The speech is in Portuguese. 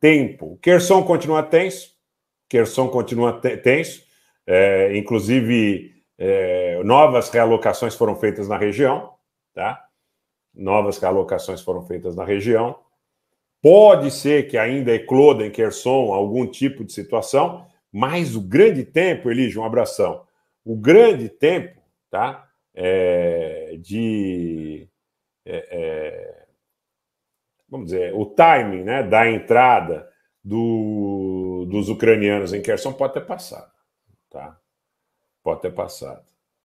tempo. O Kerson continua tenso, Kerson continua tenso, é, inclusive é, novas realocações foram feitas na região, tá? Novas realocações foram feitas na região. Pode ser que ainda ecloda em Kerson algum tipo de situação, mas o grande tempo, Elígio, um abração. O grande tempo, tá? É, de é, é vamos dizer, o timing né, da entrada do, dos ucranianos em Kherson pode ter passado. Tá? Pode ter passado.